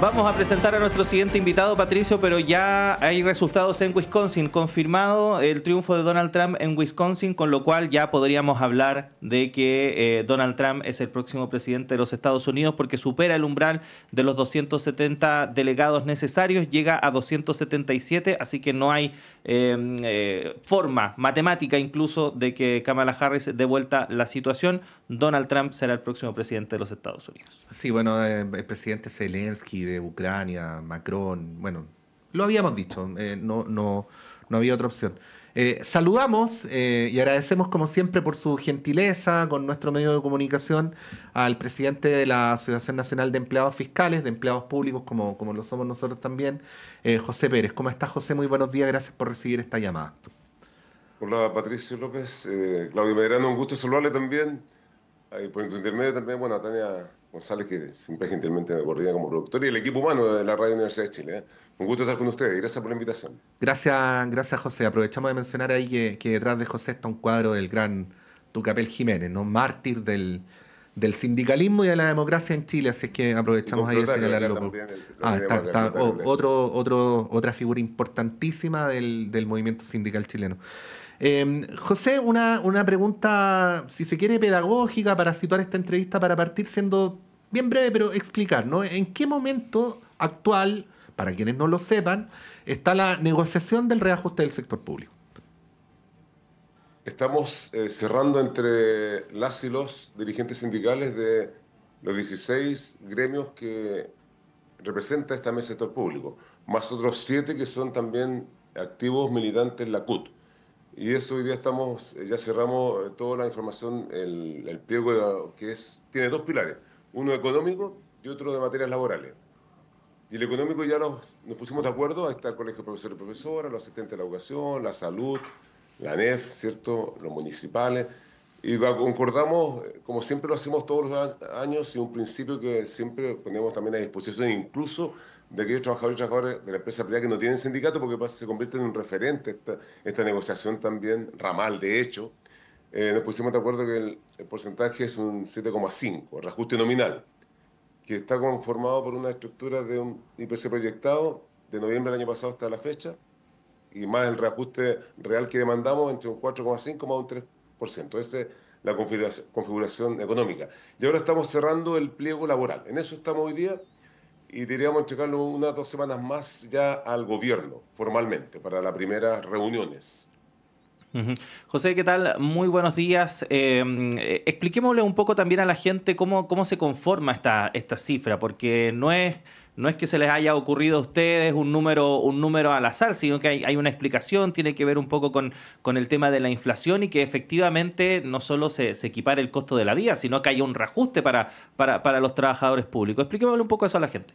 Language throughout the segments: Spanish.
Vamos a presentar a nuestro siguiente invitado, Patricio, pero ya hay resultados en Wisconsin. Confirmado el triunfo de Donald Trump en Wisconsin, con lo cual ya podríamos hablar de que eh, Donald Trump es el próximo presidente de los Estados Unidos porque supera el umbral de los 270 delegados necesarios, llega a 277, así que no hay Em, eh, forma matemática incluso de que Kamala Harris dé vuelta la situación, Donald Trump será el próximo presidente de los Estados Unidos. Sí, bueno, em, el presidente Zelensky de Ucrania, Macron, bueno, lo habíamos dicho, eh, no, no, no había otra opción. Eh, saludamos eh, y agradecemos como siempre por su gentileza con nuestro medio de comunicación al presidente de la Asociación Nacional de Empleados Fiscales, de Empleados Públicos, como, como lo somos nosotros también, eh, José Pérez. ¿Cómo estás, José? Muy buenos días, gracias por recibir esta llamada. Hola, Patricio López, Claudio Medrano, un gusto saludarle también por pues, intermedio también, bueno, Tania González, que siempre gentilmente me coordina como productor, y el equipo humano de la Radio Universidad de Chile. ¿eh? Un gusto estar con ustedes, gracias por la invitación. Gracias, gracias José. Aprovechamos de mencionar ahí que, detrás de José está un cuadro del gran Tucapel Jiménez, ¿no? Mártir del, sindicalismo y de la democracia en Chile, así es que aprovechamos ahí de señalarlo. ah, está, otra figura importantísima del movimiento sindical chileno. Em, José, una, una pregunta, si se quiere, pedagógica para situar esta entrevista, para partir siendo bien breve, pero explicar, ¿no? ¿En qué momento actual, para quienes no lo sepan, está la negociación del reajuste del sector público? Estamos eh, cerrando entre las y los dirigentes sindicales de los 16 gremios que representa esta mesa del sector público, más otros siete que son también activos militantes en la CUT. Y eso hoy día estamos, eh, ya cerramos eh, toda la información, el, pliego que es, tiene dos pilares, uno económico y otro de materias laborales. Y el económico ya nos pusimos de acuerdo, ahí está el Colegio de Profesores y Profesoras, los asistentes de la educación, la salud, la NEF, ¿cierto? los municipales, y concordamos, como siempre lo hacemos todos los años, y un principio que siempre ponemos también a disposición, incluso de aquellos trabajadores y trabajadoras de la empresa privada que no tienen sindicato porque pasa, se convierte en un referente esta, esta negociación también ramal, de hecho. Eh, nos pusimos de acuerdo que el, porcentaje es un 7,5, reajuste nominal, que está conformado por una estructura de un IPC proyectado de noviembre del año pasado hasta la fecha, y más el reajuste real que demandamos entre un 4,5 más un 3%. Esa es la configuración económica. Y ahora estamos cerrando el pliego laboral. En eso estamos hoy día y diríamos checarlo unas dos semanas más ya al gobierno, formalmente, para las primeras reuniones. José, ¿qué tal? Muy buenos días. Em, eh, expliquémosle un poco también a la gente cómo, cómo se conforma esta, esta cifra, porque no es, no es que se les haya ocurrido a ustedes un número, un número al azar, sino que hay, una explicación, tiene que ver un poco con, con, el tema de la inflación y que efectivamente no solo se, se equipare el costo de la vida, sino que haya un reajuste para, para, para los trabajadores públicos. Expliquémosle un poco eso a la gente.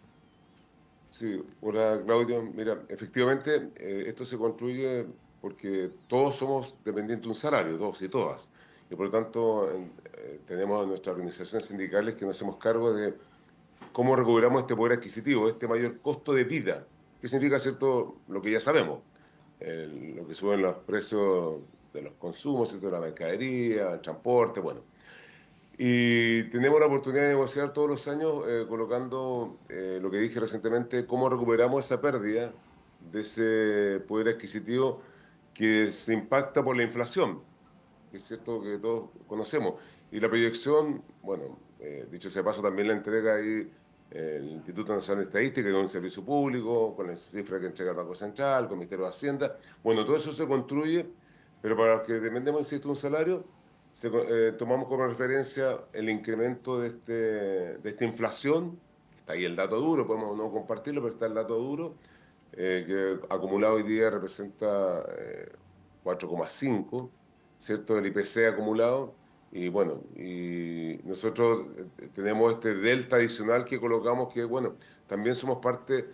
Sí, hola Claudio. Mira, efectivamente eh, esto se construye porque todos somos dependientes de un salario, todos y todas. Y por lo tanto eh, tenemos nuestras organizaciones sindicales que nos hacemos cargo de cómo recuperamos este poder adquisitivo, este mayor costo de vida. que significa, cierto? Lo que ya sabemos, lo que suben los precios de los consumos, de la mercadería, el transporte, bueno. Y tenemos la oportunidad de negociar todos los años eh, colocando eh, lo que dije recientemente, cómo recuperamos esa pérdida de ese poder adquisitivo que se impacta por la inflación. Es cierto que todos conocemos. Y la proyección, bueno, eh, dicho sea paso, también la entrega ahí el Instituto Nacional de Estadística, con un servicio público, con las cifras que entrega el Banco Central, con el Ministerio de Hacienda. Bueno, todo eso se construye, pero para los que dependemos, insisto, un salario, eh, tomamos como referencia el incremento de, este, de esta inflación, está ahí el dato duro, podemos no compartirlo, pero está el dato duro, eh, que acumulado hoy día representa 4,5, eh, ¿cierto? El IPC acumulado. Y bueno, y nosotros tenemos este delta adicional que colocamos que, bueno, también somos parte,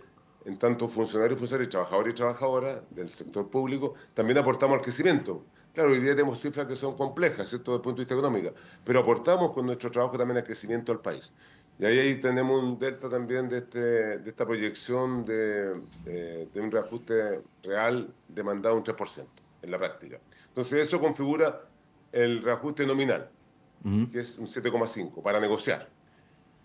en tanto funcionarios, y funcionarios, trabajadores y trabajadoras del sector público, también aportamos al crecimiento. Claro, hoy día tenemos cifras que son complejas, ¿cierto?, desde el punto de vista económico, pero aportamos con nuestro trabajo también al crecimiento del país. Y ahí, ahí tenemos un delta también de, este, de esta proyección de, eh, un reajuste real demandado un 3% en la práctica. Entonces eso configura el reajuste nominal, que es un 7,5 para negociar.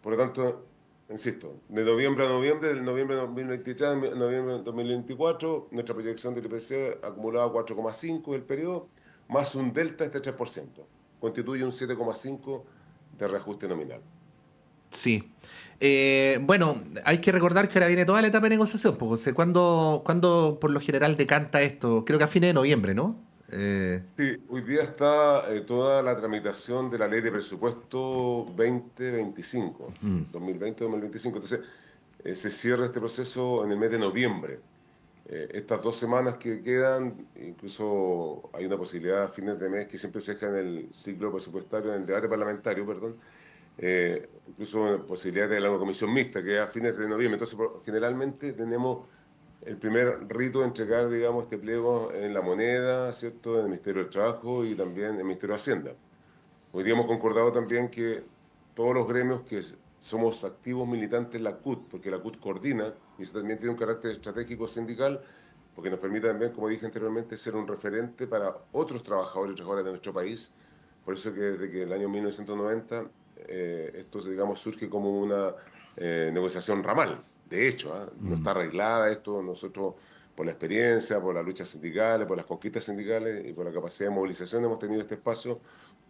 Por lo tanto, insisto, de noviembre a noviembre, del noviembre de 2023 a noviembre de 2024, nuestra proyección del IPC acumulada 4,5 el periodo más un delta de este 3%. Constituye un 7,5% de reajuste nominal. Sí. Eh, bueno, hay que recordar que ahora viene toda la etapa de negociación. Pues, ¿cuándo, cuando por lo general decanta esto? Creo que a fines de noviembre, ¿no? Eh, sí, hoy día está eh, toda la tramitación de la ley de presupuesto 2025, 2020-2025. Entonces, se cierra este proceso en el mes de noviembre. Eh, estas dos semanas que quedan, incluso hay una posibilidad a fines de mes que siempre se deja en el ciclo presupuestario, en el debate parlamentario, perdón, eh, incluso una posibilidad de la comisión mixta, que es a fines de noviembre. Entonces, generalmente tenemos el primer rito de entregar, digamos, este pliego en la moneda, ¿cierto?, en el Ministerio del Trabajo y también en el Ministerio de Hacienda. Hoy día hemos concordado también que todos los gremios que somos activos militantes la CUT, porque la CUT coordina y eso también tiene un carácter estratégico sindical, porque nos permite también, como dije anteriormente, ser un referente para otros trabajadores y trabajadoras de nuestro país. Por eso que desde que el año 1990 eh, esto, digamos, surge como una eh, negociación ramal. De hecho, ¿ah? no está arreglada esto, nosotros por la experiencia, por las luchas sindicales, por las conquistas sindicales y por la capacidad de movilización hemos tenido este espacio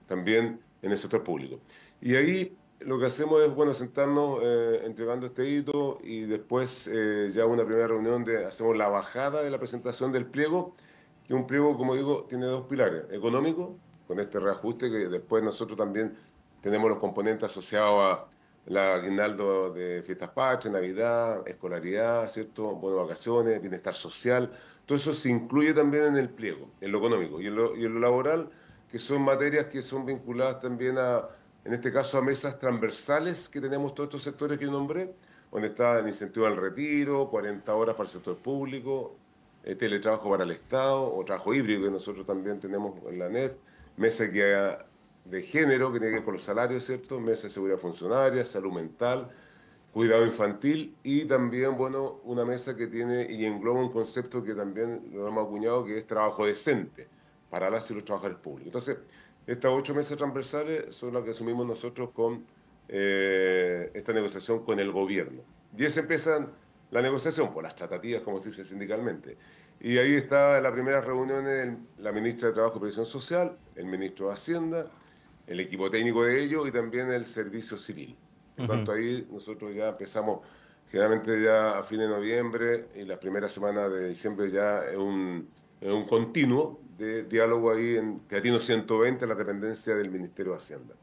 también en el sector público. Y ahí lo que hacemos es, bueno, sentarnos eh, entregando este hito y después eh, ya una primera reunión de, hacemos la bajada de la presentación del pliego, que un pliego, como digo, tiene dos pilares, económico, con este reajuste que después nosotros también tenemos los componentes asociados a la aguinaldo de fiestas patrias, Navidad, escolaridad, ¿cierto? Bueno, vacaciones, bienestar social, todo eso se incluye también en el pliego, en lo económico y en y en lo laboral, que son materias que son vinculadas también a en este caso a mesas transversales que tenemos todos estos sectores que nombré, donde está el incentivo al retiro, 40 horas para el sector público, eh, teletrabajo para el Estado, o trabajo híbrido que nosotros también tenemos en la NET, mesa de género que tiene que ver con los salarios, ¿cierto? Mesa de seguridad funcionaria, salud mental, cuidado infantil y también, bueno, una mesa que tiene y engloba un concepto que también lo hemos acuñado que es trabajo decente para las y los trabajadores públicos. Entonces, estas ocho meses transversales son las que asumimos nosotros con eh, esta negociación con el gobierno. Y empiezan la negociación, por las tratativas, como se dice sindicalmente. Y ahí está la primera reunión de la ministra de Trabajo y Previsión Social, el ministro de Hacienda, el equipo técnico de ellos y también el servicio civil. Por tanto, ahí nosotros ya empezamos, generalmente ya a fin de noviembre y la primera semana de diciembre ya es un, un continuo de diálogo ahí en Catino 120, la dependencia del Ministerio de Hacienda.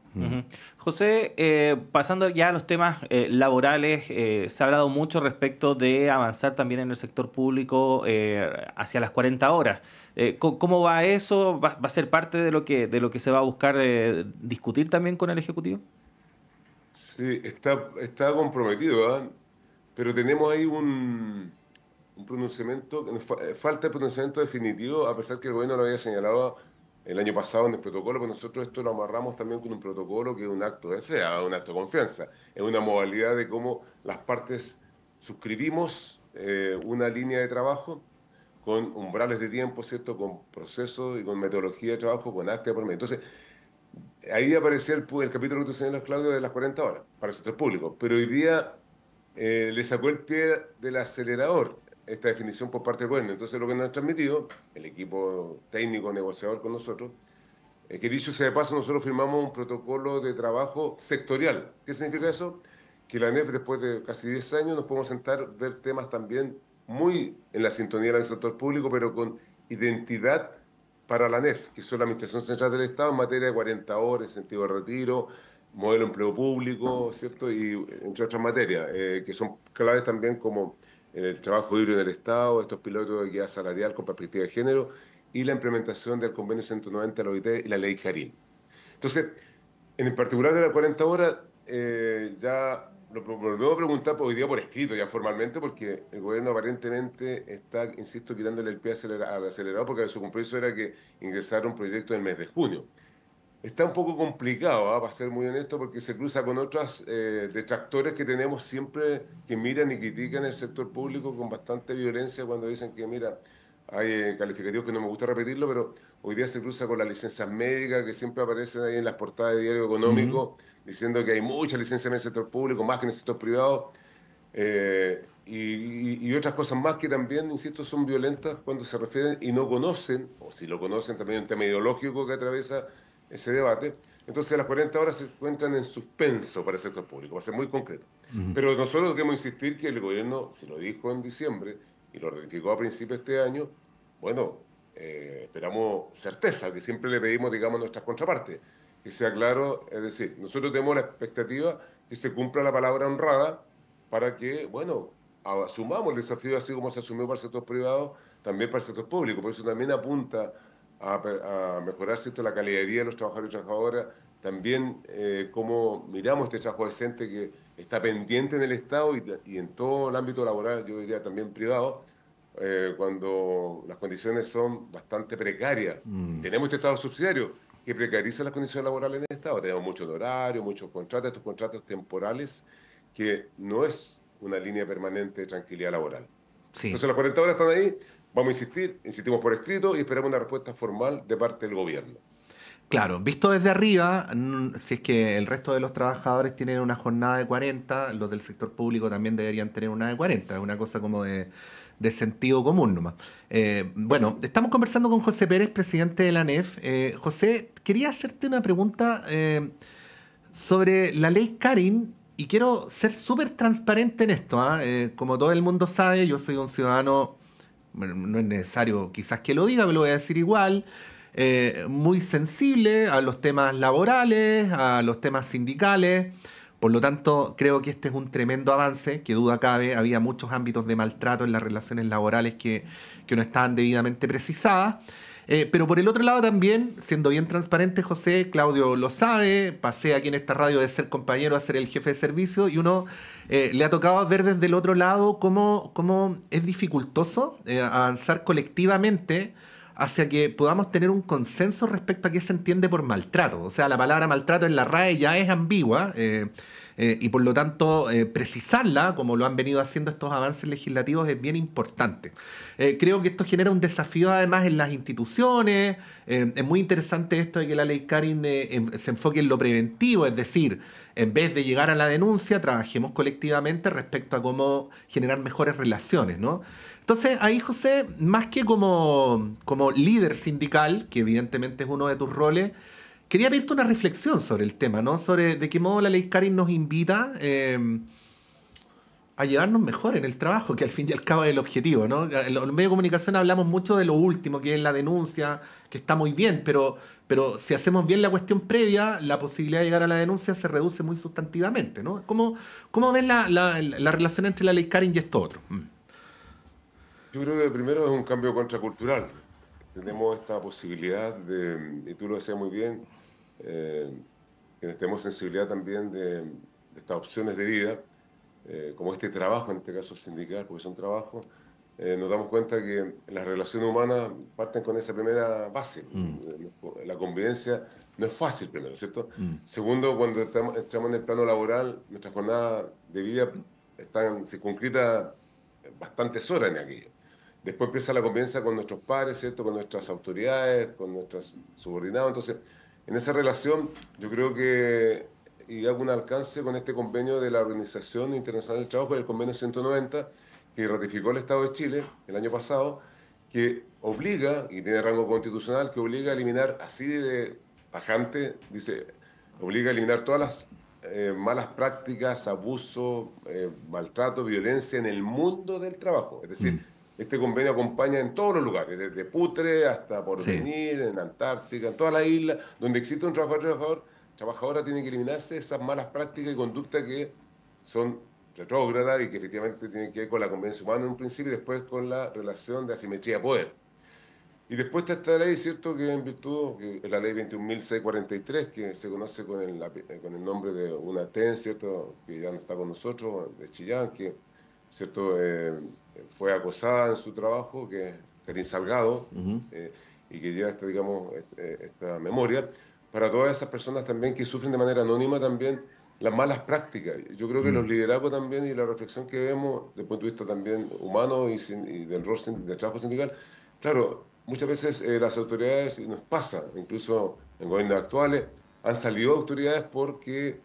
José, eh, pasando ya a los temas eh, laborales, eh, se ha hablado mucho respecto de avanzar también en el sector público hacia las 40 horas. ¿Cómo va eso? ¿Va, a ser parte de lo que, de lo que se va a buscar discutir también con el Ejecutivo? Sí, está, está comprometido, ¿verdad? ¿ah? pero tenemos ahí un un pronunciamiento, eh, falta el pronunciamiento definitivo, a pesar que el gobierno lo había señalado el año pasado en el protocolo, pero nosotros esto lo amarramos también con un protocolo que es un acto de fe, ah, un acto de confianza, es una modalidad de cómo las partes suscribimos eh, una línea de trabajo con umbrales de tiempo, ¿cierto? Con procesos y con metodología de trabajo, con acta por medio. Entonces, ahí aparecía el, capítulo que tú señalas, Claudio, de las 40 horas para el sector público, pero hoy día eh, le sacó el pie del acelerador esta definición por parte del gobierno. Entonces lo que nos ha transmitido, el equipo técnico negociador con nosotros, es que dicho sea de paso, nosotros firmamos un protocolo de trabajo sectorial. ¿Qué significa eso? Que la NEF después de casi 10 años nos podemos sentar, a ver temas también muy en la sintonía del sector público, pero con identidad para la NEF, que es la Administración Central del Estado en materia de 40 horas, sentido de retiro, modelo de empleo público, ¿cierto? Y entre otras materias, eh, que son claves también como en el trabajo en el Estado, estos pilotos de guía salarial con perspectiva de género y la implementación del convenio 190 de la OIT y la ley Karim. Entonces, en particular de las 40 horas, ya lo volvemos a preguntar hoy día por escrito, ya formalmente, porque el gobierno aparentemente está, insisto, quitándole el pie al acelerado, porque su compromiso era que ingresara un proyecto en el mes de junio. Está un poco complicado, ¿ah? para ser muy honesto, porque se cruza con otras eh, detractores que tenemos siempre que miran y critican el sector público con bastante violencia cuando dicen que, mira, hay eh, calificativos que no me gusta repetirlo, pero hoy día se cruza con las licencias médicas que siempre aparecen ahí en las portadas de diario económico, diciendo que hay muchas licencias en el sector público, más que en el sector privado, eh, y, otras cosas más que también, insisto, son violentas cuando se refieren y no conocen, o si lo conocen también un tema ideológico que atraviesa ese debate. Entonces las 40 horas se encuentran en suspenso para el sector público, para ser muy concreto. Pero nosotros queremos insistir que el gobierno, si lo dijo en diciembre y lo ratificó a principios de este año, bueno, eh, esperamos certeza, que siempre le pedimos, digamos, nuestras contrapartes, que sea claro, es decir, nosotros tenemos la expectativa que se cumpla la palabra honrada para que, bueno, asumamos el desafío así como se asumió para el sector privado, también para el sector público, por eso también apunta a, mejorar ¿cierto? la calidad de vida de los trabajadores y trabajadoras, también eh, cómo miramos este trabajo decente que está pendiente en el Estado y, en todo el ámbito laboral, yo diría también privado, eh, cuando las condiciones son bastante precarias. Mm. Tenemos este Estado subsidiario que precariza las condiciones laborales en el Estado. Tenemos muchos horarios, muchos contratos, estos contratos temporales, que no es una línea permanente de tranquilidad laboral. Entonces las 40 horas están ahí, Vamos a insistir, insistimos por escrito y esperamos una respuesta formal de parte del gobierno. Claro, visto desde arriba, si es que el resto de los trabajadores tienen una jornada de 40, los del sector público también deberían tener una de 40, es una cosa como de, sentido común nomás. Eh, bueno, estamos conversando con José Pérez, presidente de la NEF. Eh, José, quería hacerte una pregunta eh, sobre la ley Karin y quiero ser súper transparente en esto. ¿ah? Como todo el mundo sabe, yo soy un ciudadano no es necesario quizás que lo diga, pero lo voy a decir igual, eh, muy sensible a los temas laborales, a los temas sindicales. Por lo tanto, creo que este es un tremendo avance, que duda cabe, había muchos ámbitos de maltrato en las relaciones laborales que, que no estaban debidamente precisadas. Eh, pero por el otro lado también, siendo bien transparente, José, Claudio lo sabe, pasé aquí en esta radio de ser compañero a ser el jefe de servicio y uno eh, le ha tocado ver desde el otro lado cómo, es dificultoso eh, avanzar colectivamente hacia que podamos tener un consenso respecto a qué se entiende por maltrato. O sea, la palabra maltrato en la RAE ya es ambigua eh, eh, y por lo tanto eh, precisarla, como lo han venido haciendo estos avances legislativos, es bien importante. creo que esto genera un desafío además en las instituciones. es muy interesante esto de que la ley Karin se enfoque en lo preventivo, es decir, en vez de llegar a la denuncia, trabajemos colectivamente respecto a cómo generar mejores relaciones, ¿no? Entonces, ahí José, más que como, líder sindical, que evidentemente es uno de tus roles, quería pedirte una reflexión sobre el tema, ¿no? Sobre de qué modo la ley Karin nos invita em, a llevarnos mejor en el trabajo, que al fin y al cabo es el objetivo, ¿no? En los medios de comunicación hablamos mucho de lo último, que es la denuncia, que está muy bien, pero, pero si hacemos bien la cuestión previa, la posibilidad de llegar a la denuncia se reduce muy sustantivamente, ¿no? ¿Cómo, cómo ves la, relación entre la ley Karin y esto otro? Mm. Yo creo que primero es un cambio contracultural. Tenemos esta posibilidad de, y tú lo decías muy bien, eh, que tenemos sensibilidad también de, estas opciones de vida, eh, como este trabajo, en este caso sindical, porque son trabajos, eh, nos damos cuenta que las relaciones humanas parten con esa primera base. Mm. La convivencia no es fácil, primero, ¿cierto? Mm. Segundo, cuando estamos, en el plano laboral, nuestras jornadas de vida están concreta bastantes horas en aquello. Después empieza la convivencia con nuestros padres, esto Con nuestras autoridades, con nuestros subordinados. Entonces, en esa relación, yo creo que y hago un alcance con este convenio de la Organización Internacional del Trabajo, el convenio 190, que ratificó el Estado de Chile el año pasado, que obliga, y tiene rango constitucional, que obliga a eliminar, así de bajante dice, obliga a eliminar todas las eh, malas prácticas, abuso, eh, maltrato, violencia en el mundo del trabajo. Es decir, mm. este convenio acompaña en todos los lugares, desde Putre hasta Porvenir, en Antártica, en todas las islas, donde existe un trabajador, trabajador, trabajadora tiene que eliminarse esas malas prácticas y conductas que son retrógradas y que efectivamente tienen que ver con la convención humana en un principio y después con la relación de asimetría de poder. Y después está esta ley, ¿cierto?, que en virtud, de la ley 21.643, que se conoce con el, eh, con el nombre de una TEN, ¿cierto?, que ya no está con nosotros, de Chillán, que, ¿cierto?, eh, fue acosada en su trabajo, que es Karin Salgado, eh, y que lleva, esta, digamos, esta memoria, para todas esas personas también que sufren de manera anónima también las malas prácticas. Yo creo que mm. los liderazgos también y la reflexión que vemos desde el punto de vista también humano y, y del rol del trabajo sindical, claro, muchas veces eh, las autoridades, y nos pasa, incluso en gobiernos actuales, han salido autoridades porque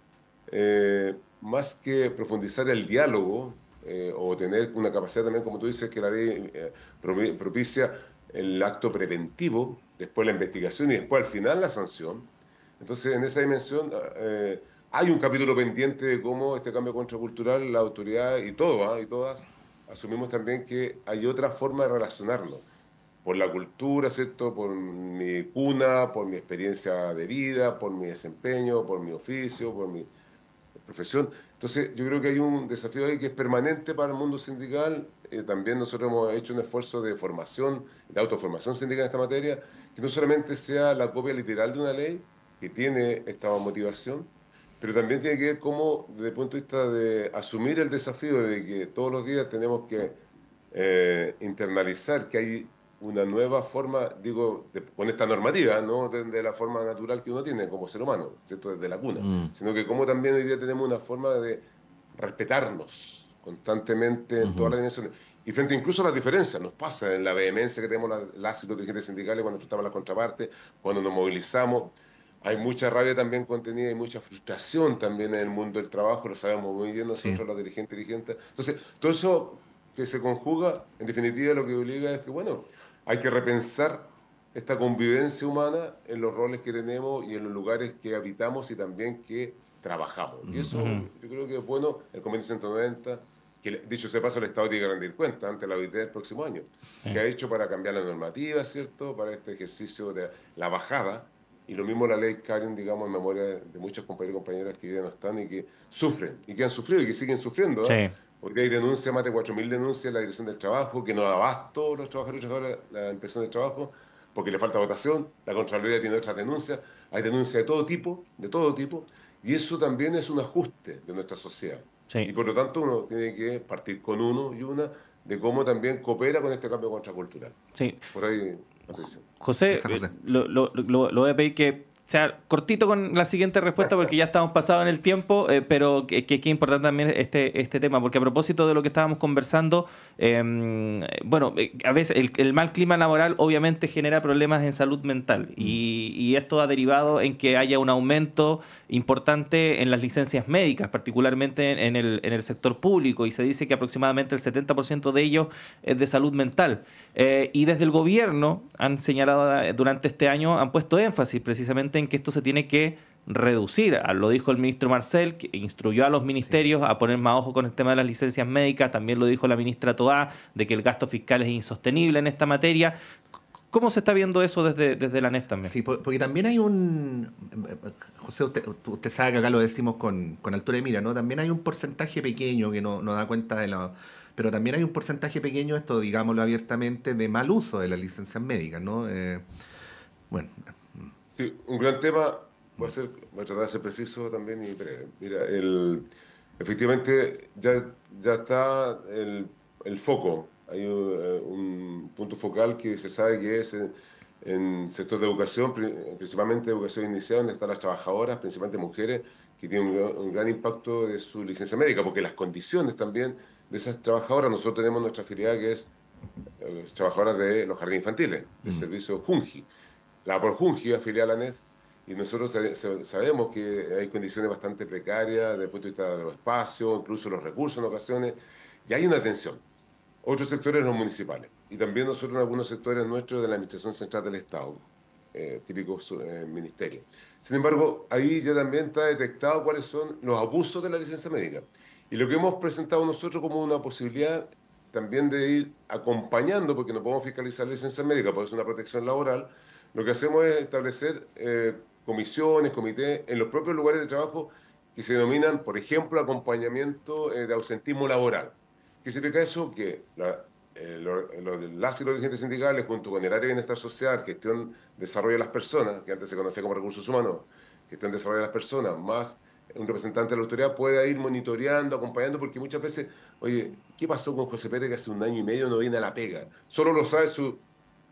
eh, más que profundizar el diálogo eh, o tener una capacidad también, como tú dices, que la ley propicia el acto preventivo, después la investigación y después al final la sanción. Entonces, en esa dimensión hay un capítulo pendiente de cómo este cambio contracultural, la autoridad y todas y todas asumimos también que hay otra forma de relacionarlo por la cultura, ¿cierto? Por mi cuna, por mi experiencia de vida, por mi desempeño, por mi oficio, por mi profesión. Entonces, yo creo que hay un desafío ahí que es permanente para el mundo sindical. Eh, también nosotros hemos hecho un esfuerzo de formación, de autoformación sindical en esta materia, que no solamente sea la copia literal de una ley, que tiene esta motivación, pero también tiene que ver cómo, desde el punto de vista de asumir el desafío de que todos los días tenemos que eh, internalizar que hay una nueva forma, digo, con esta normativa, no de, la forma natural que uno tiene como ser humano, ¿cierto? Desde la cuna, mm. sino que como también hoy día tenemos una forma de respetarnos constantemente en todas las dimensiones. Y frente incluso a las diferencias, nos pasa en la vehemencia que tenemos las, los dirigentes sindicales cuando enfrentamos la contraparte cuando nos movilizamos. Hay mucha rabia también contenida y mucha frustración también en el mundo del trabajo, lo sabemos muy bien nosotros, los dirigentes dirigentes. Entonces, todo eso que se conjuga, en definitiva, lo que obliga es que, bueno, hay que repensar esta convivencia humana en los roles que tenemos y en los lugares que habitamos y también que trabajamos. Y eso yo creo que es bueno, el convenio 190, que dicho sea paso, el Estado tiene que rendir cuenta ante la OIT del próximo año, que ha hecho para cambiar la normativa, ¿cierto? Para este ejercicio de la bajada. Y lo mismo la ley Karen, digamos, en memoria de muchos compañeros y compañeras que ya no están y que sufren, y que han sufrido y que siguen sufriendo. ¿eh? Sí porque hay denuncias, más de 4.000 denuncias en la Dirección del Trabajo, que no da abasto los trabajadores y la Inspección del Trabajo, porque le falta votación, la Contraloría tiene otras denuncias, hay denuncias de todo tipo, de todo tipo, y eso también es un ajuste de nuestra sociedad. Y por lo tanto uno tiene que partir con uno y una de cómo también coopera con este cambio contracultural. Por ahí José, eh, José. Lo, lo, lo, voy a pedir que o sea, cortito con la siguiente respuesta porque ya estamos pasados en el tiempo, eh, pero que, es importante también este, este tema, porque a propósito de lo que estábamos conversando, em, bueno, eh, a veces el, mal clima laboral obviamente genera problemas en salud mental y, esto ha derivado en que haya un aumento importante en las licencias médicas, particularmente en el, en el sector público, y se dice que aproximadamente el 70% de ellos es de salud mental. Eh, y desde el gobierno han señalado durante este año, han puesto énfasis precisamente que esto se tiene que reducir. Ah, lo dijo el ministro Marcel, que instruyó a los ministerios a poner más ojo con el tema de las licencias médicas, también lo dijo la ministra Toá, de que el gasto fiscal es insostenible en esta materia. ¿Cómo se está viendo eso desde, desde la NEF también? Sí, porque también hay un... José, usted, sabe que acá lo decimos con, altura de mira, ¿no? También hay un porcentaje pequeño que no, no da cuenta de la pero también hay un porcentaje pequeño, esto digámoslo abiertamente, de mal uso de las licencias médicas, ¿no? Eh, bueno, Sí, un gran tema. Voy a, mm. ser, voy a tratar de ser preciso también. mira, efectivamente ya, ya está el, foco. Hay eh, un, punto focal que se sabe que es en, el sector de educación, principalmente educación inicial, donde están las trabajadoras, principalmente mujeres, que tienen un, gran impacto de su licencia médica, porque las condiciones también de esas trabajadoras, nosotros tenemos nuestra filial que es eh, trabajadoras de los jardines infantiles, del mm. servicio Junji la porjungia filial a y nosotros sabemos que hay condiciones bastante precarias desde punto de vista de los espacios, incluso los recursos en ocasiones, y hay una tensión. Otros sectores los municipales, y también nosotros en algunos sectores nuestros de la Administración Central del Estado, eh, típicos eh, ministerios. Sin embargo, ahí ya también está detectado cuáles son los abusos de la licencia médica. Y lo que hemos presentado nosotros como una posibilidad también de ir acompañando, porque no podemos fiscalizar la licencia médica, porque es una protección laboral, lo que hacemos es establecer eh, comisiones, comités en los propios lugares de trabajo que se denominan, por ejemplo, acompañamiento eh, de ausentismo laboral. ¿Qué significa eso? Que la, eh, las y los dirigentes sindicales, junto con el área de bienestar social, gestión, desarrollo de las personas, que antes se conocía como recursos humanos, gestión, desarrollo de las personas, más un representante de la autoridad pueda ir monitoreando, acompañando, porque muchas veces, oye, ¿qué pasó con José Pérez que hace un año y medio no viene a la pega? Solo lo sabe su,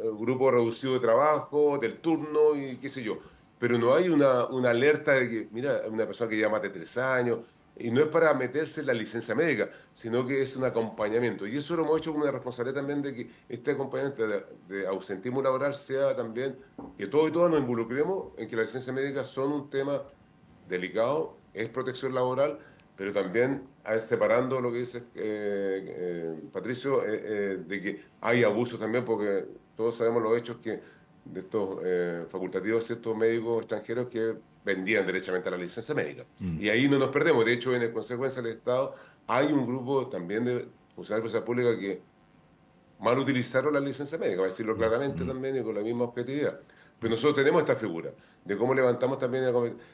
eh, grupo reducido de trabajo, del turno y qué sé yo. Pero no hay una, una alerta de que, mira, una persona que lleva más de tres años, y no es para meterse en la licencia médica, sino que es un acompañamiento. Y eso lo hemos hecho como una responsabilidad también de que este acompañamiento de, ausentismo laboral sea también que todos y todas nos involucremos en que la licencia médica son un tema delicado, es protección laboral, pero también separando lo que dice eh, eh, Patricio, de que hay abusos también, porque todos sabemos los hechos que de estos eh, facultativos, ciertos médicos extranjeros que vendían derechamente la licencia médica. Mm. Y ahí no nos perdemos. De hecho, en consecuencia del Estado hay un grupo también de funcionarios de la pública que mal utilizaron la licencia médica, para decirlo mm. claramente mm. también y con la misma objetividad. Pero nosotros tenemos esta figura de cómo levantamos también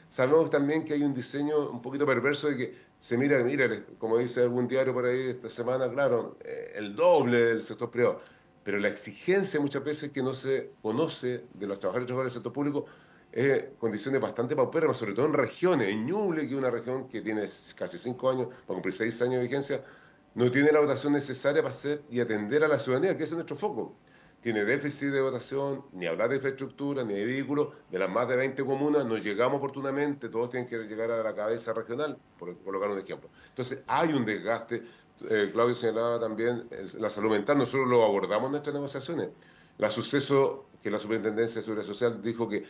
Sabemos también que hay un diseño un poquito perverso de que se mira, mira, como dice algún diario por ahí esta semana, claro, eh, el doble del sector privado pero la exigencia muchas veces que no se conoce de los trabajadores y del sector público es condiciones bastante paupérrimas, sobre todo en regiones. En Ñuble, que es una región que tiene casi cinco años, para cumplir seis años de vigencia, no tiene la votación necesaria para hacer y atender a la ciudadanía, que ese es nuestro foco. Tiene déficit de votación, ni hablar de infraestructura, ni de vehículos. De las más de 20 comunas no llegamos oportunamente, todos tienen que llegar a la cabeza regional, por colocar un ejemplo. Entonces, hay un desgaste eh, Claudio señalaba también, la salud mental, nosotros lo abordamos en nuestras negociaciones. La suceso que la Superintendencia de Seguridad Social dijo que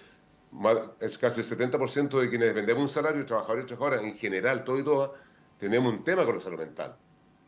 es casi el 70% de quienes dependemos un salario, trabajadores y horas en general, todo y todas, tenemos un tema con la salud mental.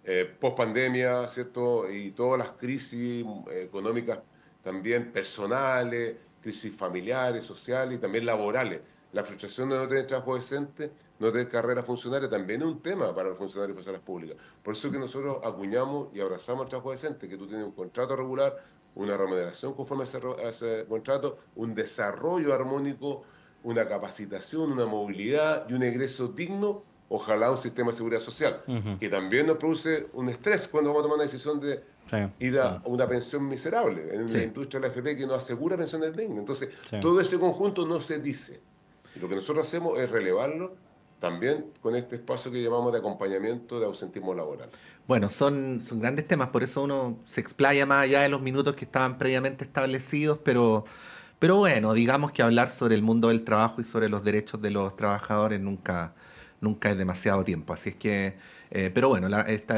Eh, post pandemia, ¿cierto? Y todas las crisis eh, económicas también personales, crisis familiares, sociales y también laborales. La frustración de no tener trabajo decente, no tener carrera funcionaria, también es un tema para los funcionarios y funcionarias públicas. Por eso que nosotros acuñamos y abrazamos el trabajo decente, que tú tienes un contrato regular, una remuneración conforme a ese, contrato, un desarrollo armónico, una capacitación, una movilidad y un egreso digno ojalá un sistema de seguridad social, que también nos produce un estrés cuando vamos a tomar una decisión de ir a una pensión miserable en la industria de la FP que no asegura pensiones dignas. Entonces, todo ese conjunto no se dice. Y lo que nosotros hacemos es relevarlo también con este espacio que llamamos de acompañamiento de ausentismo laboral. Bueno, son, son grandes temas, por eso uno se explaya más allá de los minutos que estaban previamente establecidos, pero, pero bueno, digamos que hablar sobre el mundo del trabajo y sobre los derechos de los trabajadores nunca, nunca es demasiado tiempo. Así es que, eh, pero bueno, la, esto,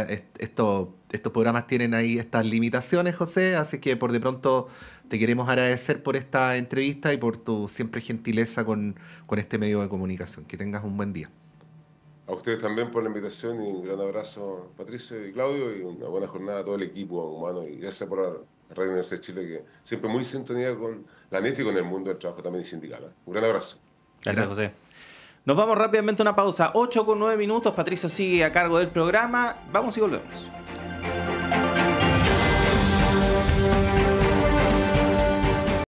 estos programas tienen ahí estas limitaciones, José, así que por de pronto te queremos agradecer por esta entrevista y por tu siempre gentileza con, con este medio de comunicación. Que tengas un buen día. A ustedes también por la invitación y un gran abrazo, Patricio y Claudio, y una buena jornada a todo el equipo humano. Y gracias por la Radio Universidad de Chile, que siempre muy sintonía con la NET y con el mundo del trabajo también sindical. Un gran abrazo. Gracias, José. Nos vamos rápidamente a una pausa. 8 con 9 minutos. Patricio sigue a cargo del programa. Vamos y volvemos.